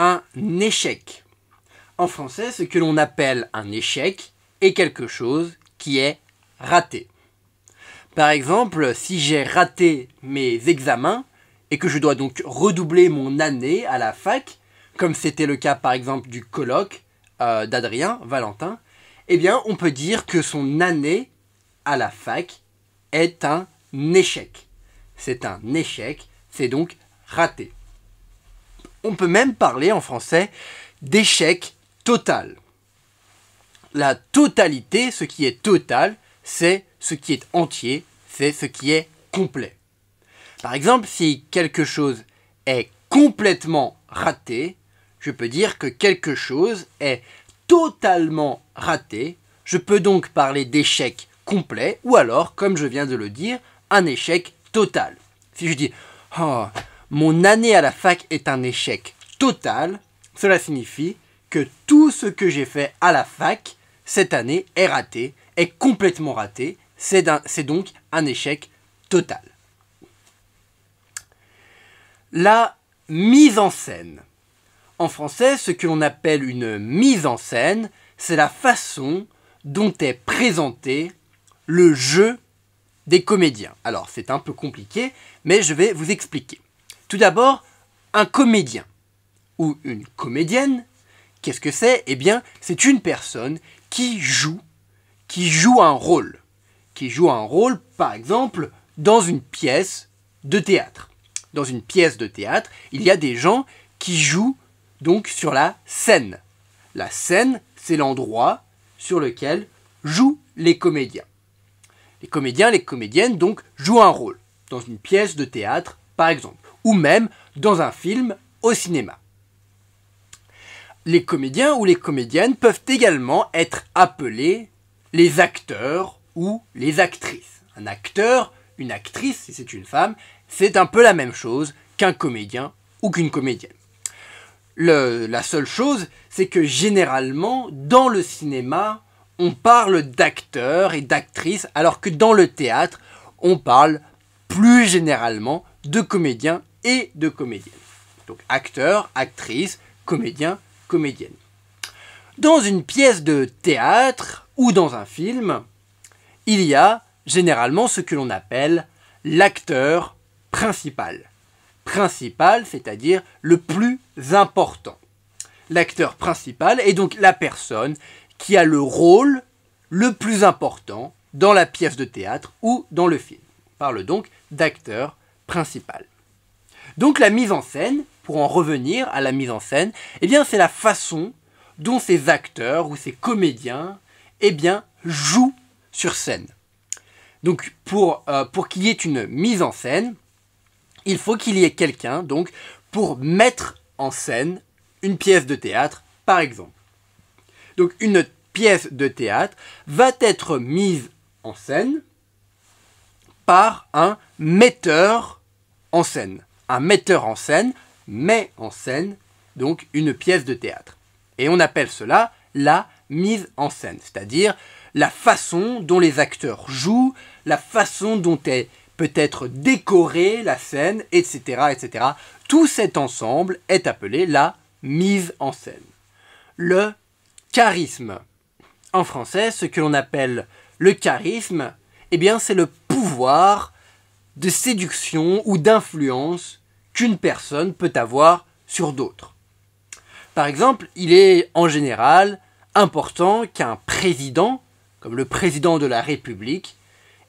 un échec. En français, ce que l'on appelle un échec est quelque chose qui est raté. Par exemple, si j'ai raté mes examens et que je dois donc redoubler mon année à la fac, comme c'était le cas par exemple du colloque euh, d'Adrien Valentin, eh bien on peut dire que son année à la fac est un échec. C'est un échec, c'est donc raté. On peut même parler en français d'échec total. La totalité, ce qui est total, c'est ce qui est entier, c'est ce qui est complet. Par exemple, si quelque chose est complètement raté, je peux dire que quelque chose est totalement raté. Je peux donc parler d'échec complet ou alors, comme je viens de le dire, un échec total. Si je dis oh, mon année à la fac est un échec total. Cela signifie que tout ce que j'ai fait à la fac cette année est raté, est complètement raté. C'est donc un échec total. La mise en scène. En français, ce que l'on appelle une mise en scène, c'est la façon dont est présenté le jeu des comédiens. Alors, c'est un peu compliqué, mais je vais vous expliquer. Tout d'abord, un comédien ou une comédienne, qu'est-ce que c'est Eh bien, c'est une personne qui joue, qui joue un rôle. Qui joue un rôle, par exemple, dans une pièce de théâtre. Dans une pièce de théâtre, il y a des gens qui jouent donc sur la scène. La scène, c'est l'endroit sur lequel jouent les comédiens. Les comédiens, les comédiennes, donc, jouent un rôle dans une pièce de théâtre, par exemple ou même dans un film au cinéma. Les comédiens ou les comédiennes peuvent également être appelés les acteurs ou les actrices. Un acteur, une actrice, si c'est une femme, c'est un peu la même chose qu'un comédien ou qu'une comédienne. la seule chose, c'est que généralement, dans le cinéma, on parle d'acteurs et d'actrices, alors que dans le théâtre, on parle plus généralement de comédiens et de comédienne. Donc acteur, actrice, comédien, comédienne. Dans une pièce de théâtre ou dans un film, il y a généralement ce que l'on appelle l'acteur principal. Principal, c'est-à-dire le plus important. L'acteur principal est donc la personne qui a le rôle le plus important dans la pièce de théâtre ou dans le film. On parle donc d'acteur principal. Donc la mise en scène, pour en revenir à la mise en scène, eh bien c'est la façon dont ces acteurs ou ces comédiens eh jouent sur scène. Donc pour, euh, pour qu'il y ait une mise en scène, il faut qu'il y ait quelqu'un donc pour mettre en scène une pièce de théâtre par exemple. Donc une pièce de théâtre va être mise en scène par un metteur en scène un metteur en scène met en scène donc une pièce de théâtre. Et on appelle cela la mise en scène, c'est-à-dire la façon dont les acteurs jouent, la façon dont est peut-être décorée la scène, etc., etc. Tout cet ensemble est appelé la mise en scène. Le charisme. En français, ce que l'on appelle le charisme, eh bien, c'est le pouvoir de séduction ou d'influence qu'une personne peut avoir sur d'autres. Par exemple, il est en général important qu'un président, comme le président de la République,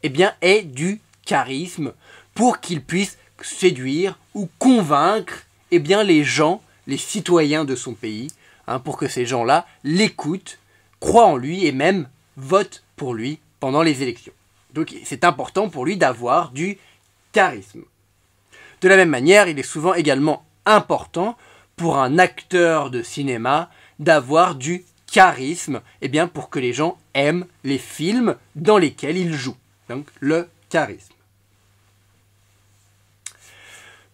eh bien, ait du charisme pour qu'il puisse séduire ou convaincre eh bien, les gens, les citoyens de son pays, hein, pour que ces gens-là l'écoutent, croient en lui et même votent pour lui pendant les élections. Donc c'est important pour lui d'avoir du charisme. De la même manière, il est souvent également important pour un acteur de cinéma d'avoir du charisme, eh bien pour que les gens aiment les films dans lesquels il joue. Donc le charisme.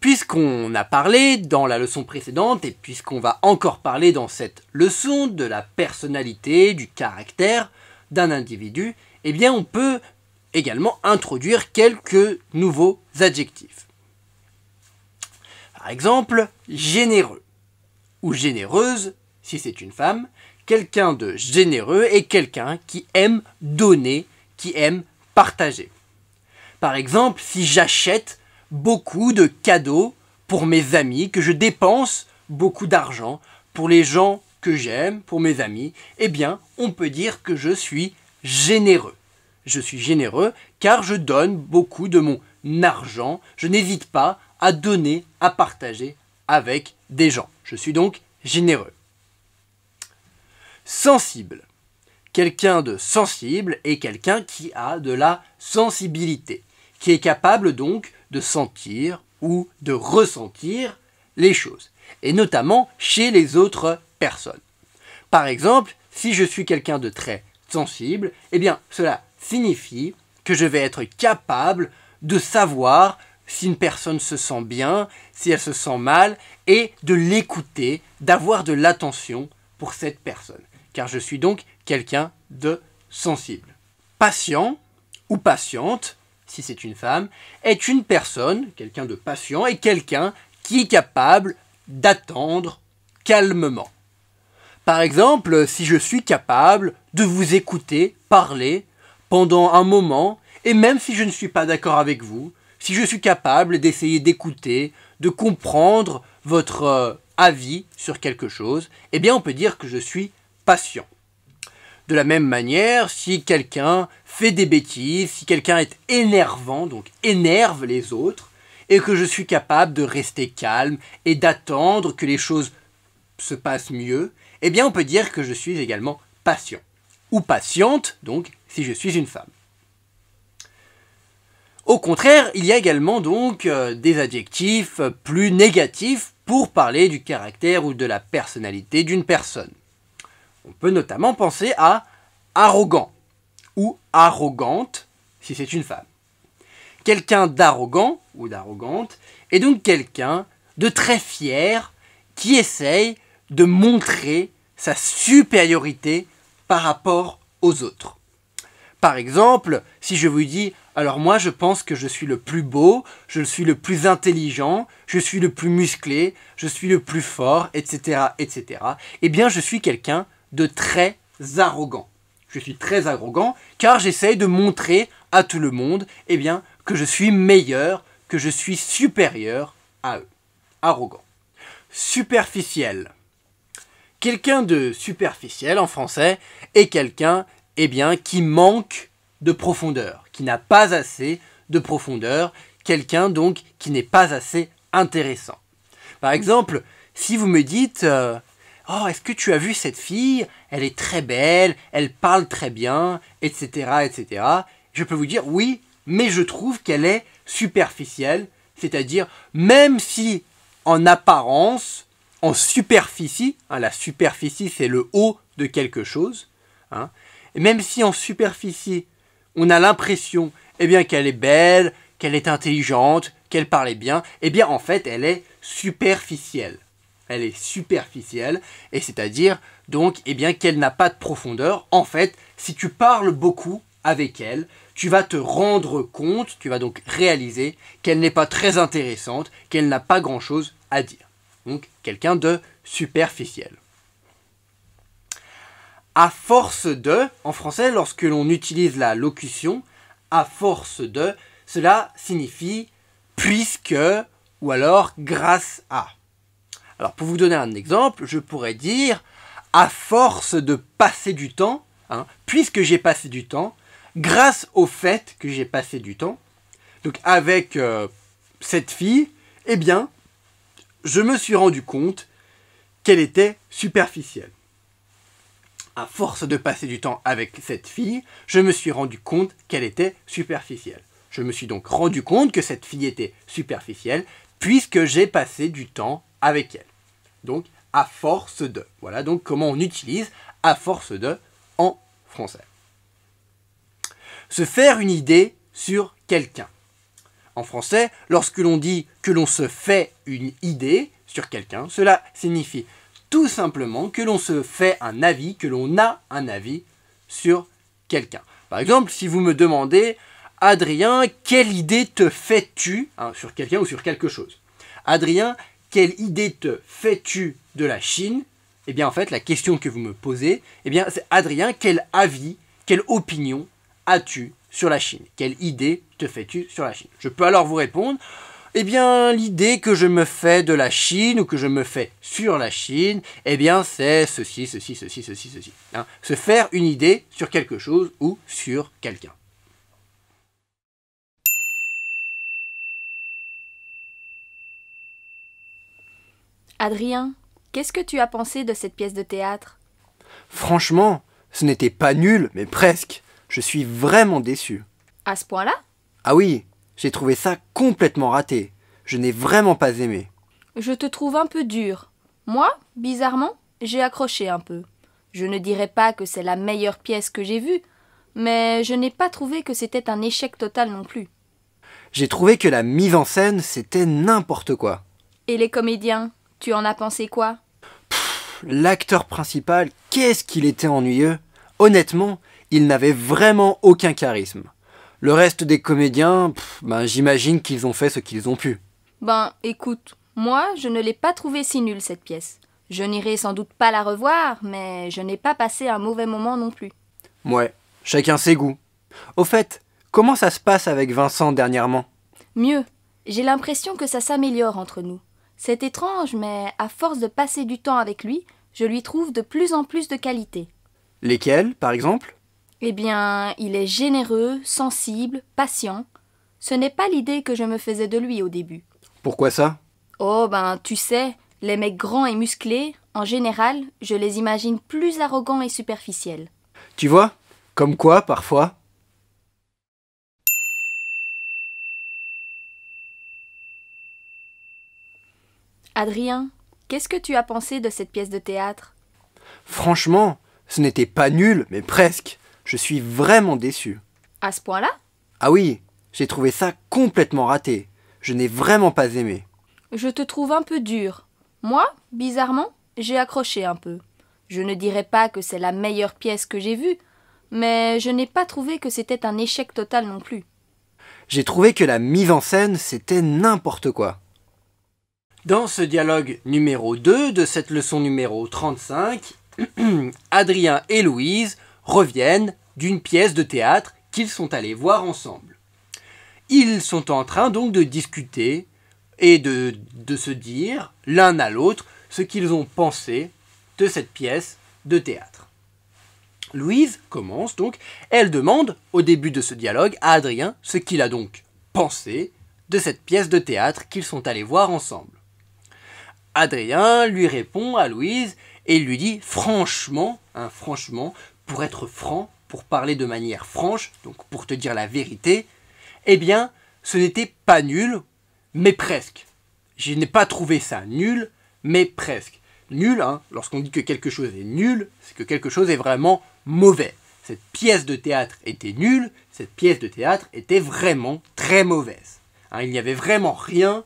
Puisqu'on a parlé dans la leçon précédente et puisqu'on va encore parler dans cette leçon de la personnalité, du caractère d'un individu, eh bien on peut également introduire quelques nouveaux adjectifs exemple, généreux ou généreuse si c'est une femme, quelqu'un de généreux et quelqu'un qui aime donner, qui aime partager. Par exemple, si j'achète beaucoup de cadeaux pour mes amis, que je dépense beaucoup d'argent pour les gens que j'aime, pour mes amis, eh bien, on peut dire que je suis généreux. Je suis généreux car je donne beaucoup de mon argent, je n'hésite pas à donner, à partager avec des gens. Je suis donc généreux. Sensible. Quelqu'un de sensible est quelqu'un qui a de la sensibilité, qui est capable donc de sentir ou de ressentir les choses, et notamment chez les autres personnes. Par exemple, si je suis quelqu'un de très sensible, eh bien cela signifie que je vais être capable de savoir si une personne se sent bien, si elle se sent mal, et de l'écouter, d'avoir de l'attention pour cette personne. Car je suis donc quelqu'un de sensible. Patient ou patiente, si c'est une femme, est une personne, quelqu'un de patient, et quelqu'un qui est capable d'attendre calmement. Par exemple, si je suis capable de vous écouter parler pendant un moment, et même si je ne suis pas d'accord avec vous, si je suis capable d'essayer d'écouter, de comprendre votre euh, avis sur quelque chose, eh bien on peut dire que je suis patient. De la même manière, si quelqu'un fait des bêtises, si quelqu'un est énervant, donc énerve les autres, et que je suis capable de rester calme et d'attendre que les choses se passent mieux, eh bien on peut dire que je suis également patient. Ou patiente, donc, si je suis une femme. Au contraire, il y a également donc euh, des adjectifs euh, plus négatifs pour parler du caractère ou de la personnalité d'une personne. On peut notamment penser à arrogant ou arrogante si c'est une femme. Quelqu'un d'arrogant ou d'arrogante est donc quelqu'un de très fier qui essaye de montrer sa supériorité par rapport aux autres. Par exemple, si je vous dis alors moi, je pense que je suis le plus beau, je suis le plus intelligent, je suis le plus musclé, je suis le plus fort, etc., etc. Eh bien, je suis quelqu'un de très arrogant. Je suis très arrogant car j'essaye de montrer à tout le monde, eh bien, que je suis meilleur, que je suis supérieur à eux. Arrogant. Superficiel. Quelqu'un de superficiel en français est quelqu'un, eh bien, qui manque de profondeur, qui n'a pas assez de profondeur, quelqu'un donc qui n'est pas assez intéressant. Par exemple, si vous me dites euh, Oh, est-ce que tu as vu cette fille Elle est très belle, elle parle très bien, etc., etc. Je peux vous dire oui, mais je trouve qu'elle est superficielle, c'est-à-dire même si en apparence, en superficie, hein, la superficie c'est le haut de quelque chose, hein, même si en superficie on a l'impression eh bien qu'elle est belle, qu'elle est intelligente, qu'elle parlait bien, eh bien en fait elle est superficielle. Elle est superficielle, et c'est-à-dire donc eh bien qu'elle n'a pas de profondeur. En fait, si tu parles beaucoup avec elle, tu vas te rendre compte, tu vas donc réaliser qu'elle n'est pas très intéressante, qu'elle n'a pas grand-chose à dire. Donc quelqu'un de superficiel à force de, en français, lorsque l'on utilise la locution, à force de, cela signifie puisque ou alors grâce à. Alors pour vous donner un exemple, je pourrais dire à force de passer du temps, hein, puisque j'ai passé du temps, grâce au fait que j'ai passé du temps, donc avec euh, cette fille, eh bien, je me suis rendu compte qu'elle était superficielle à force de passer du temps avec cette fille, je me suis rendu compte qu'elle était superficielle. Je me suis donc rendu compte que cette fille était superficielle puisque j'ai passé du temps avec elle. Donc, à force de. Voilà donc comment on utilise à force de en français. Se faire une idée sur quelqu'un. En français, lorsque l'on dit que l'on se fait une idée sur quelqu'un, cela signifie tout simplement que l'on se fait un avis, que l'on a un avis sur quelqu'un. Par exemple, si vous me demandez, Adrien, quelle idée te fais-tu hein, sur quelqu'un ou sur quelque chose Adrien, quelle idée te fais-tu de la Chine Eh bien, en fait, la question que vous me posez, eh bien, c'est Adrien, quel avis, quelle opinion as-tu sur la Chine Quelle idée te fais-tu sur la Chine Je peux alors vous répondre, eh bien, l'idée que je me fais de la Chine ou que je me fais sur la Chine, eh bien, c'est ceci, ceci, ceci, ceci, ceci. Hein. Se faire une idée sur quelque chose ou sur quelqu'un. Adrien, qu'est-ce que tu as pensé de cette pièce de théâtre Franchement, ce n'était pas nul, mais presque. Je suis vraiment déçu. À ce point-là Ah oui, j'ai trouvé ça complètement raté. Je n'ai vraiment pas aimé. Je te trouve un peu dur. Moi, bizarrement, j'ai accroché un peu. Je ne dirais pas que c'est la meilleure pièce que j'ai vue, mais je n'ai pas trouvé que c'était un échec total non plus. J'ai trouvé que la mise en scène, c'était n'importe quoi. Et les comédiens, tu en as pensé quoi L'acteur principal, qu'est-ce qu'il était ennuyeux Honnêtement, il n'avait vraiment aucun charisme. Le reste des comédiens, ben, j'imagine qu'ils ont fait ce qu'ils ont pu. Ben, écoute, moi, je ne l'ai pas trouvée si nulle cette pièce. Je n'irai sans doute pas la revoir, mais je n'ai pas passé un mauvais moment non plus. Ouais, chacun ses goûts. Au fait, comment ça se passe avec Vincent dernièrement Mieux. J'ai l'impression que ça s'améliore entre nous. C'est étrange, mais à force de passer du temps avec lui, je lui trouve de plus en plus de qualités. Lesquelles, par exemple eh bien, il est généreux, sensible, patient. Ce n'est pas l'idée que je me faisais de lui au début. Pourquoi ça Oh, ben, tu sais, les mecs grands et musclés, en général, je les imagine plus arrogants et superficiels. Tu vois Comme quoi, parfois, Adrien, qu'est-ce que tu as pensé de cette pièce de théâtre Franchement, ce n'était pas nul, mais presque. Je suis vraiment déçu. À ce point-là Ah oui, j'ai trouvé ça complètement raté. Je n'ai vraiment pas aimé. Je te trouve un peu dur. Moi, bizarrement, j'ai accroché un peu. Je ne dirais pas que c'est la meilleure pièce que j'ai vue, mais je n'ai pas trouvé que c'était un échec total non plus. J'ai trouvé que la mise en scène, c'était n'importe quoi. Dans ce dialogue numéro 2 de cette leçon numéro 35, Adrien et Louise reviennent d'une pièce de théâtre qu'ils sont allés voir ensemble. Ils sont en train donc de discuter et de, se dire l'un à l'autre ce qu'ils ont pensé de cette pièce de théâtre. Louise commence donc, elle demande au début de ce dialogue à Adrien ce qu'il a donc pensé de cette pièce de théâtre qu'ils sont allés voir ensemble. Adrien lui répond à Louise et lui dit franchement, hein, franchement, pour être franc, pour parler de manière franche, donc pour te dire la vérité, eh bien, ce n'était pas nul, mais presque. Je n'ai pas trouvé ça nul, mais presque. Nul, hein, lorsqu'on dit que quelque chose est nul, c'est que quelque chose est vraiment mauvais. Cette pièce de théâtre était nulle, cette pièce de théâtre était vraiment très mauvaise. Hein, il n'y avait vraiment rien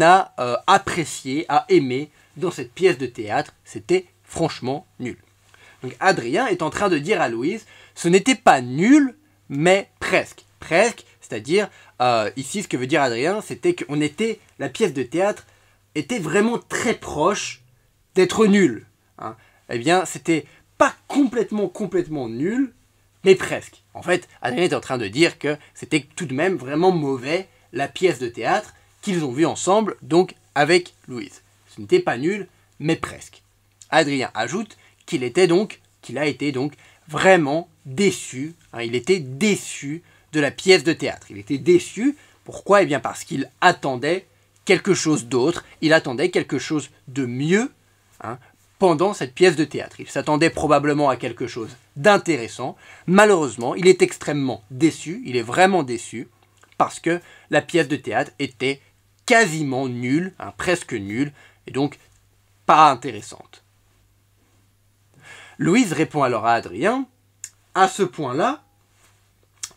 à euh, apprécier, à aimer dans cette pièce de théâtre, c'était franchement nul. Donc Adrien est en train de dire à Louise, ce n'était pas nul, mais presque. Presque, c'est-à-dire, euh, ici ce que veut dire Adrien, c'était qu'on était, la pièce de théâtre était vraiment très proche d'être nulle. Hein. Eh bien, c'était pas complètement, complètement nul, mais presque. En fait, Adrien est en train de dire que c'était tout de même vraiment mauvais la pièce de théâtre qu'ils ont vue ensemble, donc avec Louise. Ce n'était pas nul, mais presque. Adrien ajoute qu'il était donc, qu'il a été donc vraiment déçu. Hein, il était déçu de la pièce de théâtre. Il était déçu. Pourquoi Eh bien parce qu'il attendait quelque chose d'autre. Il attendait quelque chose de mieux hein, pendant cette pièce de théâtre. Il s'attendait probablement à quelque chose d'intéressant. Malheureusement, il est extrêmement déçu. Il est vraiment déçu parce que la pièce de théâtre était quasiment nulle, hein, presque nulle, et donc pas intéressante. Louise répond alors à Adrien, à ce point-là,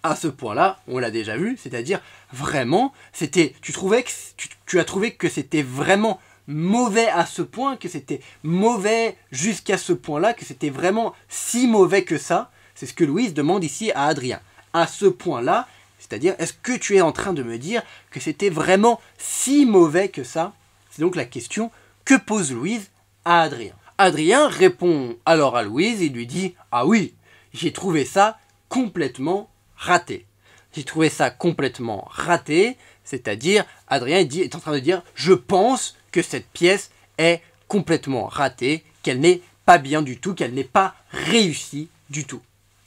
à ce point-là, on l'a déjà vu, c'est-à-dire vraiment, c'était, tu trouvais que, tu, tu as trouvé que c'était vraiment mauvais à ce point, que c'était mauvais jusqu'à ce point-là, que c'était vraiment si mauvais que ça. C'est ce que Louise demande ici à Adrien. À ce point-là, c'est-à-dire, est-ce que tu es en train de me dire que c'était vraiment si mauvais que ça C'est donc la question que pose Louise à Adrien. Adrien répond alors à Louise et lui dit Ah oui, j'ai trouvé ça complètement raté. J'ai trouvé ça complètement raté, c'est-à-dire Adrien est en train de dire Je pense que cette pièce est complètement ratée, qu'elle n'est pas bien du tout, qu'elle n'est pas réussie du tout.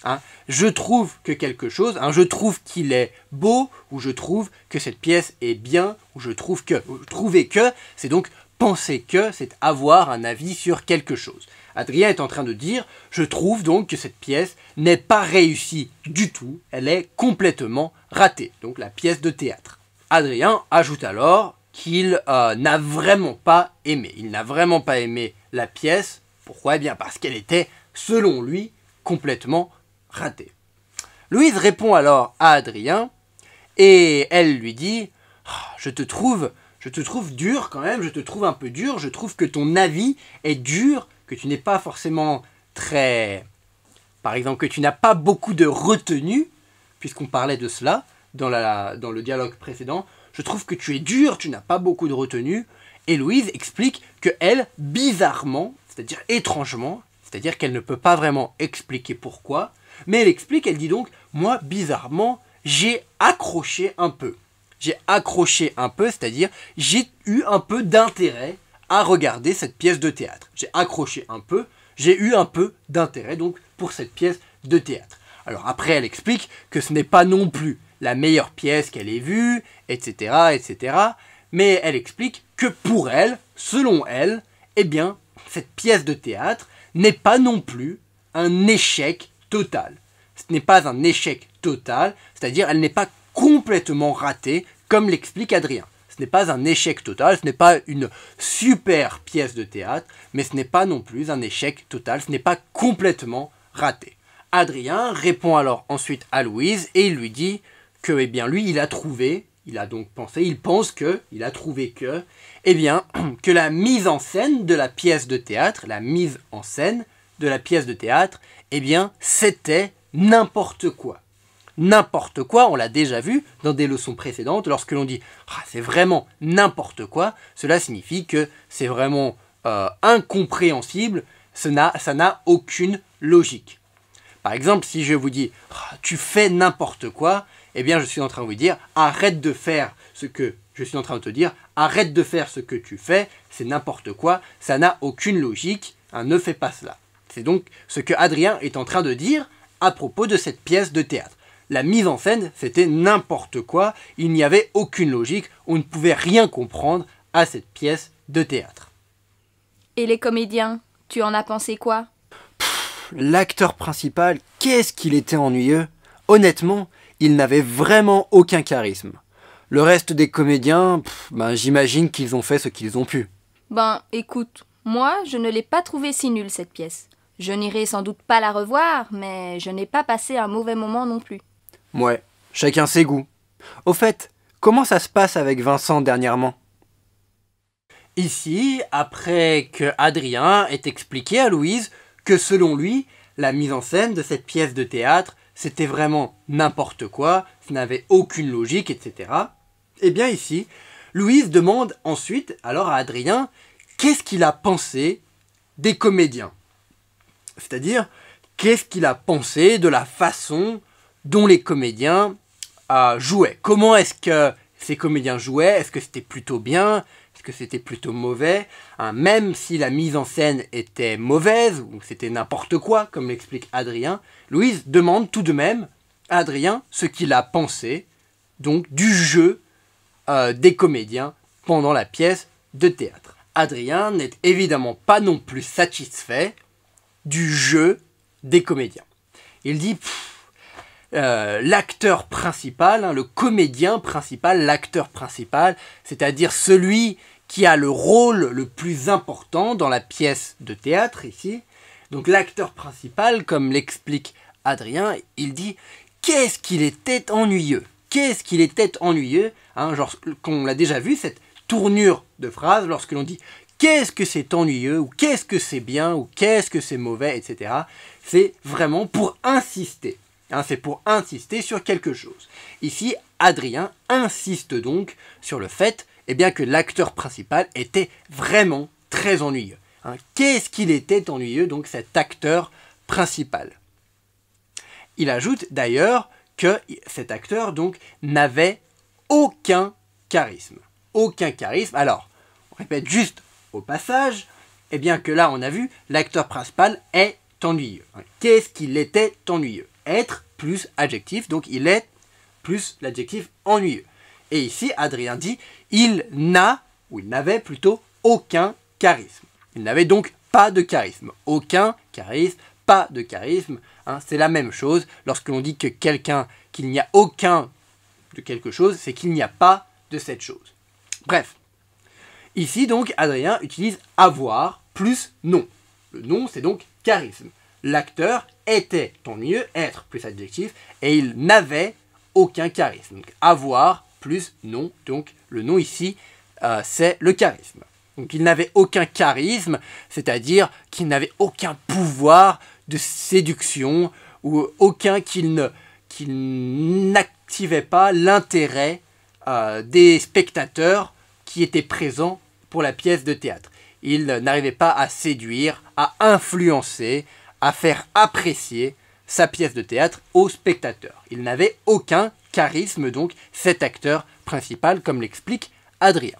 Hein. je trouve que quelque chose, hein, je trouve qu'il est beau, ou je trouve que cette pièce est bien, ou je trouve que, trouver que, c'est donc penser que, c'est avoir un avis sur quelque chose. Adrien est en train de dire, je trouve donc que cette pièce n'est pas réussie du tout, elle est complètement ratée, donc la pièce de théâtre. Adrien ajoute alors qu'il euh, n'a vraiment pas aimé. Il n'a vraiment pas aimé la pièce. Pourquoi Eh bien parce qu'elle était, selon lui, complètement ratée. Louise répond alors à Adrien et elle lui dit ah, Je te trouve je te trouve dur quand même, je te trouve un peu dur, je trouve que ton avis est dur, que tu n'es pas forcément très... Par exemple, que tu n'as pas beaucoup de retenue, puisqu'on parlait de cela dans, le dialogue précédent, je trouve que tu es dur, tu n'as pas beaucoup de retenue, et Louise explique que elle, bizarrement, c'est-à-dire étrangement, c'est-à-dire qu'elle ne peut pas vraiment expliquer pourquoi, mais elle explique, elle dit donc, moi, bizarrement, j'ai accroché un peu j'ai accroché un peu, c'est-à-dire j'ai eu un peu d'intérêt à regarder cette pièce de théâtre. J'ai accroché un peu, j'ai eu un peu d'intérêt donc pour cette pièce de théâtre. Alors après, elle explique que ce n'est pas non plus la meilleure pièce qu'elle ait vue, etc., etc. Mais elle explique que pour elle, selon elle, eh bien, cette pièce de théâtre n'est pas non plus un échec total. Ce n'est pas un échec total, c'est-à-dire elle n'est pas complètement raté, comme l'explique Adrien. Ce n'est pas un échec total, ce n'est pas une super pièce de théâtre, mais ce n'est pas non plus un échec total, ce n'est pas complètement raté. Adrien répond alors ensuite à Louise et il lui dit que eh bien lui il a trouvé, il a donc pensé, il pense que, il a trouvé que, eh bien que la mise en scène de la pièce de théâtre, la mise en scène de la pièce de théâtre, eh bien c'était n'importe quoi n'importe quoi, on l'a déjà vu dans des leçons précédentes, lorsque l'on dit ah, c'est vraiment n'importe quoi, cela signifie que c'est vraiment euh, incompréhensible, ça n'a aucune logique. Par exemple, si je vous dis ah, tu fais n'importe quoi, eh bien je suis en train de vous dire arrête de faire ce que je suis en train de te dire, arrête de faire ce que tu fais, c'est n'importe quoi, ça n'a aucune logique, hein, ne fais pas cela. C'est donc ce que Adrien est en train de dire à propos de cette pièce de théâtre la mise en scène, c'était n'importe quoi, il n'y avait aucune logique, on ne pouvait rien comprendre à cette pièce de théâtre. Et les comédiens, tu en as pensé quoi L'acteur principal, qu'est-ce qu'il était ennuyeux Honnêtement, il n'avait vraiment aucun charisme. Le reste des comédiens, ben, j'imagine qu'ils ont fait ce qu'ils ont pu. Ben écoute, moi je ne l'ai pas trouvé si nulle cette pièce. Je n'irai sans doute pas la revoir, mais je n'ai pas passé un mauvais moment non plus. Ouais, chacun ses goûts. Au fait, comment ça se passe avec Vincent dernièrement Ici, après que Adrien ait expliqué à Louise que selon lui, la mise en scène de cette pièce de théâtre, c'était vraiment n'importe quoi, ça n'avait aucune logique, etc. Eh bien ici, Louise demande ensuite alors à Adrien qu'est-ce qu'il a pensé des comédiens. C'est-à-dire, qu'est-ce qu'il a pensé de la façon dont les comédiens euh, jouaient. Comment est-ce que ces comédiens jouaient Est-ce que c'était plutôt bien Est-ce que c'était plutôt mauvais hein, Même si la mise en scène était mauvaise, ou c'était n'importe quoi, comme l'explique Adrien, Louise demande tout de même à Adrien ce qu'il a pensé donc du jeu euh, des comédiens pendant la pièce de théâtre. Adrien n'est évidemment pas non plus satisfait du jeu des comédiens. Il dit euh, l'acteur principal, hein, le comédien principal, l'acteur principal, c'est-à-dire celui qui a le rôle le plus important dans la pièce de théâtre ici. Donc l'acteur principal, comme l'explique Adrien, il dit qu'est-ce qu'il était ennuyeux Qu'est-ce qu'il était ennuyeux hein, qu'on l'a déjà vu, cette tournure de phrase lorsque l'on dit qu'est-ce que c'est ennuyeux ou qu'est-ce que c'est bien ou qu'est-ce que c'est mauvais, etc. C'est vraiment pour insister. Hein, c'est pour insister sur quelque chose. Ici, Adrien insiste donc sur le fait eh bien, que l'acteur principal était vraiment très ennuyeux. Hein, qu'est-ce qu'il était ennuyeux, donc cet acteur principal Il ajoute d'ailleurs que cet acteur donc n'avait aucun charisme. Aucun charisme. Alors, on répète juste au passage, eh bien que là on a vu, l'acteur principal est ennuyeux. Hein, qu'est-ce qu'il était ennuyeux être plus adjectif, donc il est plus l'adjectif ennuyeux. Et ici, Adrien dit il n'a, ou il n'avait plutôt aucun charisme. Il n'avait donc pas de charisme. Aucun charisme, pas de charisme, hein. c'est la même chose. Lorsque l'on dit que quelqu'un, qu'il n'y a aucun de quelque chose, c'est qu'il n'y a pas de cette chose. Bref. Ici donc, Adrien utilise avoir plus non ». Le nom, c'est donc charisme l'acteur était, ton mieux, être plus adjectif, et il n'avait aucun charisme. Donc avoir plus non, donc le nom ici, euh, c'est le charisme. Donc il n'avait aucun charisme, c'est-à-dire qu'il n'avait aucun pouvoir de séduction, ou aucun qu'il n'activait pas l'intérêt euh, des spectateurs qui étaient présents pour la pièce de théâtre. Il n'arrivait pas à séduire, à influencer, à faire apprécier sa pièce de théâtre aux spectateurs. Il n'avait aucun charisme, donc, cet acteur principal, comme l'explique Adrien.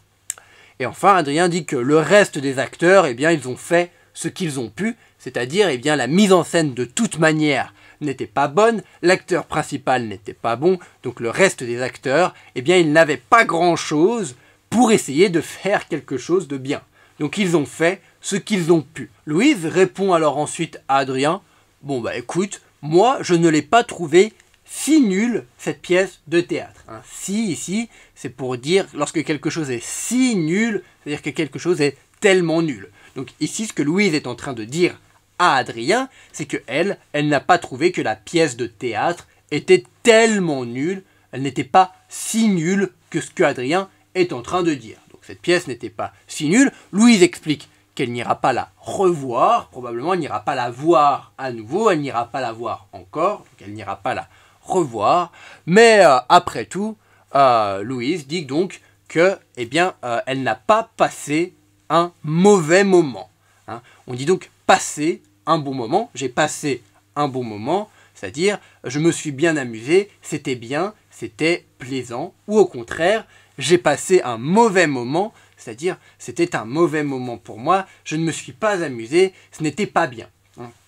Et enfin, Adrien dit que le reste des acteurs, eh bien, ils ont fait ce qu'ils ont pu, c'est-à-dire, eh bien, la mise en scène de toute manière n'était pas bonne, l'acteur principal n'était pas bon, donc le reste des acteurs, eh bien, ils n'avaient pas grand-chose pour essayer de faire quelque chose de bien. Donc ils ont fait ce qu'ils ont pu. Louise répond alors ensuite à Adrien Bon, bah écoute, moi je ne l'ai pas trouvé si nulle cette pièce de théâtre. Hein, si ici, c'est pour dire lorsque quelque chose est si nul, c'est-à-dire que quelque chose est tellement nul. Donc ici, ce que Louise est en train de dire à Adrien, c'est que elle, elle n'a pas trouvé que la pièce de théâtre était tellement nulle, elle n'était pas si nulle que ce que Adrien est en train de dire. Donc cette pièce n'était pas si nulle. Louise explique qu'elle n'ira pas la revoir, probablement elle n'ira pas la voir à nouveau, elle n'ira pas la voir encore, donc elle n'ira pas la revoir. Mais euh, après tout, euh, Louise dit donc que, eh bien, euh, elle n'a pas passé un mauvais moment. Hein. On dit donc passer un bon moment. J'ai passé un bon moment, c'est-à-dire je me suis bien amusé, c'était bien, c'était plaisant, ou au contraire, j'ai passé un mauvais moment, c'est-à-dire c'était un mauvais moment pour moi, je ne me suis pas amusé, ce n'était pas bien.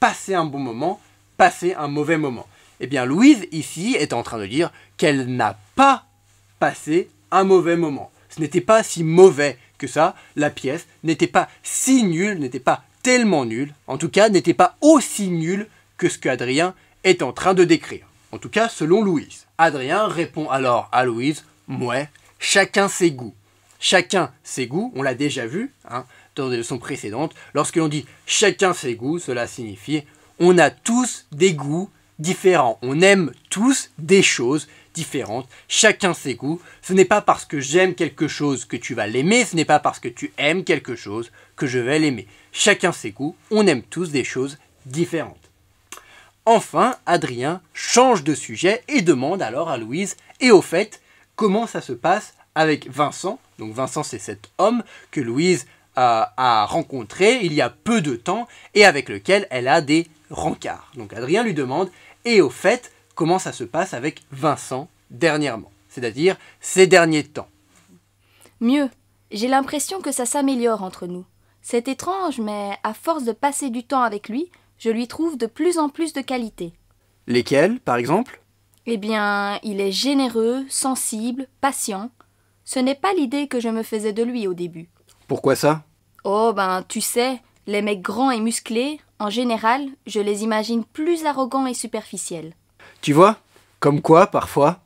Passer un bon moment, passer un mauvais moment. Eh bien Louise ici est en train de dire qu'elle n'a pas passé un mauvais moment. Ce n'était pas si mauvais que ça, la pièce n'était pas si nulle, n'était pas tellement nulle, en tout cas n'était pas aussi nulle que ce qu'Adrien est en train de décrire. En tout cas selon Louise. Adrien répond alors à Louise, Mouais, chacun ses goûts chacun ses goûts, on l'a déjà vu hein, dans des leçons précédentes, lorsque l'on dit chacun ses goûts, cela signifie on a tous des goûts différents, on aime tous des choses différentes, chacun ses goûts. Ce n'est pas parce que j'aime quelque chose que tu vas l'aimer, ce n'est pas parce que tu aimes quelque chose que je vais l'aimer. Chacun ses goûts, on aime tous des choses différentes. Enfin, Adrien change de sujet et demande alors à Louise, et au fait, comment ça se passe avec Vincent. Donc Vincent, c'est cet homme que Louise a rencontré il y a peu de temps et avec lequel elle a des rencarts. Donc Adrien lui demande, et au fait, comment ça se passe avec Vincent dernièrement, c'est-à-dire ces derniers temps. Mieux, j'ai l'impression que ça s'améliore entre nous. C'est étrange, mais à force de passer du temps avec lui, je lui trouve de plus en plus de qualités. Lesquelles, par exemple Eh bien, il est généreux, sensible, patient, ce n'est pas l'idée que je me faisais de lui au début. Pourquoi ça Oh ben, tu sais, les mecs grands et musclés, en général, je les imagine plus arrogants et superficiels. Tu vois Comme quoi, parfois.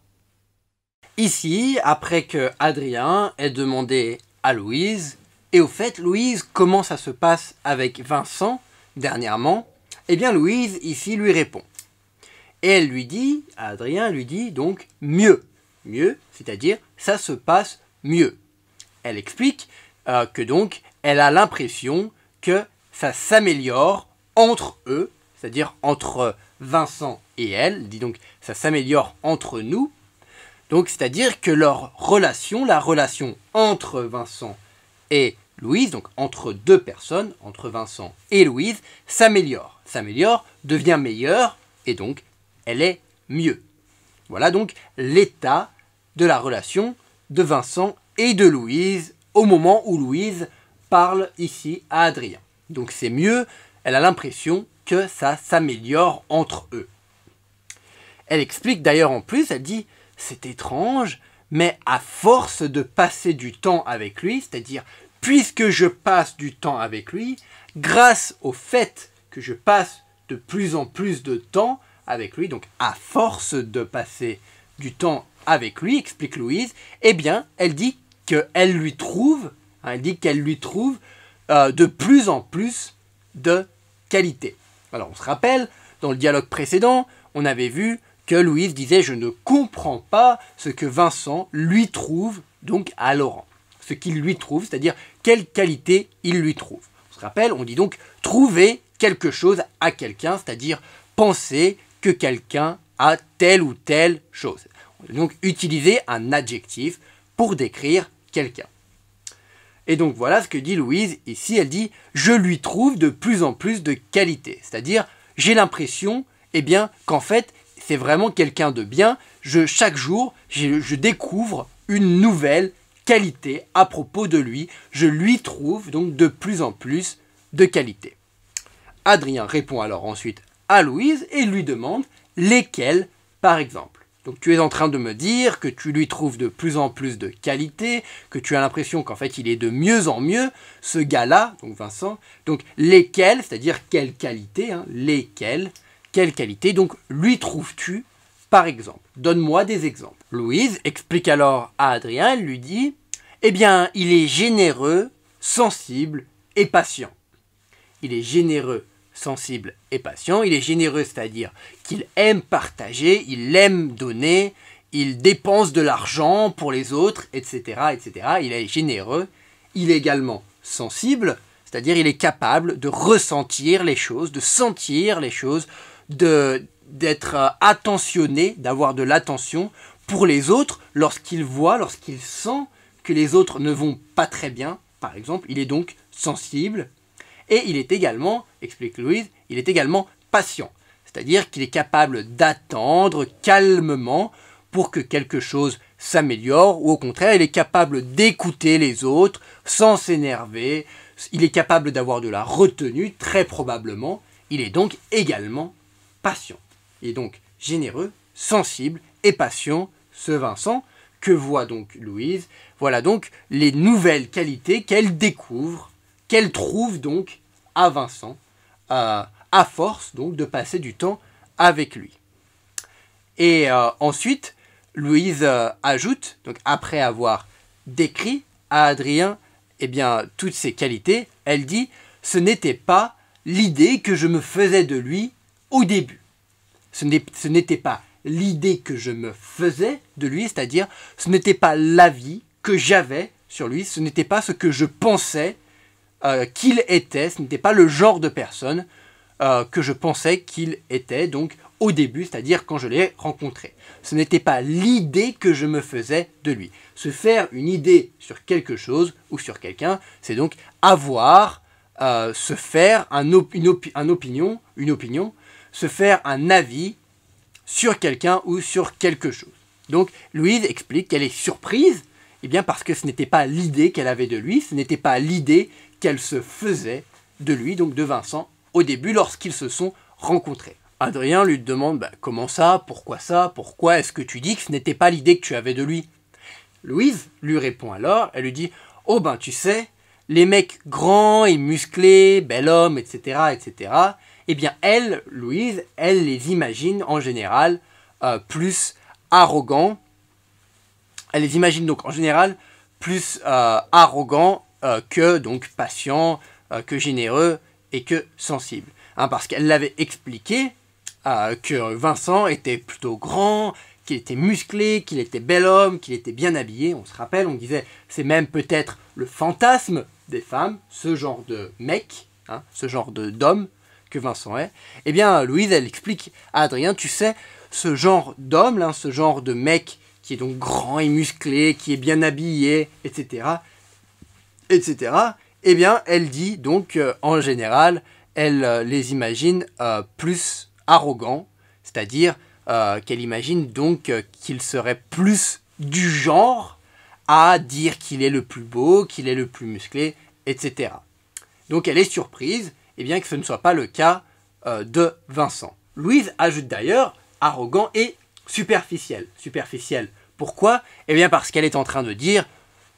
Ici, après que Adrien ait demandé à Louise, et au fait, Louise, comment ça se passe avec Vincent dernièrement Eh bien, Louise, ici, lui répond. Et elle lui dit, Adrien lui dit donc mieux mieux, c'est-à-dire ça se passe mieux. Elle explique euh, que donc elle a l'impression que ça s'améliore entre eux, c'est-à-dire entre Vincent et elle, dit donc ça s'améliore entre nous. Donc c'est-à-dire que leur relation, la relation entre Vincent et Louise, donc entre deux personnes, entre Vincent et Louise, s'améliore. S'améliore, devient meilleure, et donc elle est mieux. Voilà donc l'état de la relation de Vincent et de Louise au moment où Louise parle ici à Adrien. Donc c'est mieux, elle a l'impression que ça s'améliore entre eux. Elle explique d'ailleurs en plus, elle dit c'est étrange, mais à force de passer du temps avec lui, c'est-à-dire puisque je passe du temps avec lui, grâce au fait que je passe de plus en plus de temps avec lui, donc à force de passer du temps avec lui, explique Louise, eh bien, elle dit qu'elle lui trouve, hein, elle dit qu'elle lui trouve euh, de plus en plus de qualités. Alors, on se rappelle, dans le dialogue précédent, on avait vu que Louise disait Je ne comprends pas ce que Vincent lui trouve, donc à Laurent. Ce qu'il lui trouve, c'est-à-dire quelle qualité il lui trouve. On se rappelle, on dit donc trouver quelque chose à quelqu'un, c'est-à-dire penser que quelqu'un a telle ou telle chose. Donc utiliser un adjectif pour décrire quelqu'un. Et donc voilà ce que dit Louise ici, elle dit je lui trouve de plus en plus de qualité, c'est-à-dire j'ai l'impression eh bien qu'en fait c'est vraiment quelqu'un de bien, je chaque jour je, découvre une nouvelle qualité à propos de lui, je lui trouve donc de plus en plus de qualité. Adrien répond alors ensuite à Louise et lui demande lesquelles par exemple. Donc tu es en train de me dire que tu lui trouves de plus en plus de qualités, que tu as l'impression qu'en fait il est de mieux en mieux, ce gars-là, donc Vincent, donc lesquels, c'est-à-dire quelles qualités, hein, lesquelles, quelles qualités. donc lui trouves-tu, par exemple Donne-moi des exemples. Louise explique alors à Adrien, elle lui dit, eh bien, il est généreux, sensible et patient. Il est généreux, sensible et patient, il est généreux, c'est-à-dire qu'il aime partager, il aime donner, il dépense de l'argent pour les autres, etc., etc. Il est généreux, il est également sensible, c'est-à-dire il est capable de ressentir les choses, de sentir les choses, de d'être euh, attentionné, d'avoir de l'attention pour les autres lorsqu'il voit, lorsqu'il sent que les autres ne vont pas très bien, par exemple. Il est donc sensible, et il est également, explique Louise, il est également patient. C'est-à-dire qu'il est capable d'attendre calmement pour que quelque chose s'améliore, ou au contraire, il est capable d'écouter les autres sans s'énerver, il est capable d'avoir de la retenue, très probablement, il est donc également patient. Il est donc généreux, sensible et patient, ce Vincent. Que voit donc Louise Voilà donc les nouvelles qualités qu'elle découvre qu'elle trouve donc à Vincent, euh, à force donc de passer du temps avec lui. Et euh, ensuite, Louise euh, ajoute, donc après avoir décrit à Adrien eh bien, toutes ses qualités, elle dit Ce n'était pas l'idée que je me faisais de lui au début. Ce n'était pas l'idée que je me faisais de lui, c'est-à-dire ce n'était pas l'avis que j'avais sur lui, ce n'était pas ce que je pensais euh, qu'il était, ce n'était pas le genre de personne euh, que je pensais qu'il était donc au début, c'est-à-dire quand je l'ai rencontré. Ce n'était pas l'idée que je me faisais de lui. Se faire une idée sur quelque chose ou sur quelqu'un, c'est donc avoir, euh, se faire une, opinion, une opinion, se faire un avis sur quelqu'un ou sur quelque chose. Donc Louise explique qu'elle est surprise, eh bien parce que ce n'était pas l'idée qu'elle avait de lui, ce n'était pas l'idée qu'elle se faisait de lui, donc de Vincent, au début lorsqu'ils se sont rencontrés. Adrien lui demande bah, comment ça, pourquoi ça, pourquoi est-ce que tu dis que ce n'était pas l'idée que tu avais de lui Louise lui répond alors, elle lui dit Oh ben tu sais, les mecs grands et musclés, bel homme, etc., etc., eh bien elle, Louise, elle les imagine en général euh, plus arrogants. Elle les imagine donc en général plus arrogant." Euh, arrogants euh, que donc patient, euh, que généreux et que sensible. Hein, parce qu'elle l'avait expliqué euh, que Vincent était plutôt grand, qu'il était musclé, qu'il était bel homme, qu'il était bien habillé. On se rappelle, on disait, c'est même peut-être le fantasme des femmes, ce genre de mec, hein, ce genre d'homme que Vincent est. Eh bien, Louise, elle explique à Adrien, tu sais, ce genre d'homme, hein, ce genre de mec qui est donc grand et musclé, qui est bien habillé, etc etc., eh bien, elle dit donc, euh, en général, elle euh, les imagine euh, plus arrogants, c'est-à-dire qu'elle imagine donc qu'il serait plus du genre à dire qu'il est le plus beau, qu'il est le plus musclé, etc. Donc elle est surprise, eh bien, que ce ne soit pas le cas de Vincent. Louise ajoute d'ailleurs arrogant et superficiel. Superficiel. Pourquoi Eh bien parce qu'elle est en train de dire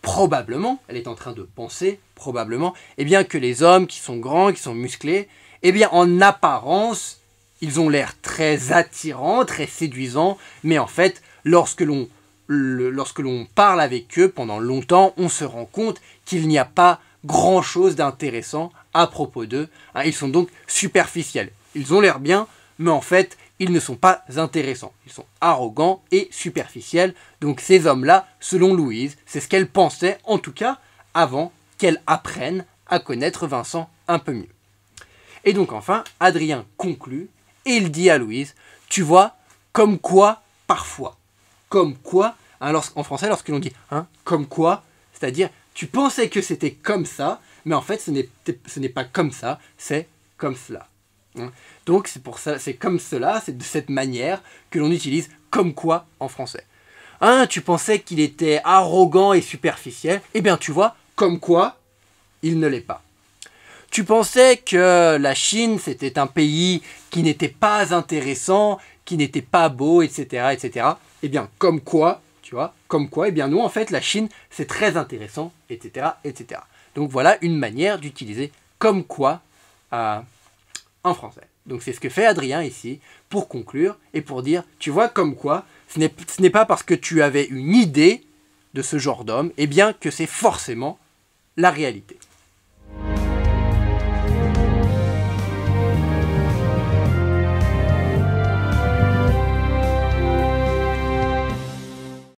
probablement, elle est en train de penser, probablement, eh bien que les hommes qui sont grands, qui sont musclés, eh bien en apparence, ils ont l'air très attirants, très séduisants, mais en fait, lorsque l'on lorsque l'on parle avec eux pendant longtemps, on se rend compte qu'il n'y a pas grand-chose d'intéressant à propos d'eux. Hein. Ils sont donc superficiels. Ils ont l'air bien, mais en fait, ils ne sont pas intéressants. Ils sont arrogants et superficiels. Donc ces hommes-là, selon Louise, c'est ce qu'elle pensait, en tout cas, avant qu'elle apprenne à connaître Vincent un peu mieux. Et donc enfin, Adrien conclut et il dit à Louise, tu vois, comme quoi, parfois, comme quoi, hein, en français, lorsque l'on dit hein, comme quoi, c'est-à-dire, tu pensais que c'était comme ça, mais en fait, ce n'est pas comme ça, c'est comme cela. Donc c'est pour ça, c'est comme cela, c'est de cette manière que l'on utilise comme quoi en français. Hein, tu pensais qu'il était arrogant et superficiel, eh bien tu vois, comme quoi il ne l'est pas. Tu pensais que la Chine c'était un pays qui n'était pas intéressant, qui n'était pas beau, etc., etc. Eh bien comme quoi, tu vois, comme quoi, eh bien nous, en fait la Chine c'est très intéressant, etc., etc. Donc voilà une manière d'utiliser comme quoi. Euh, français. Donc c'est ce que fait Adrien ici pour conclure et pour dire, tu vois comme quoi, ce n'est pas parce que tu avais une idée de ce genre d'homme, et eh bien que c'est forcément la réalité.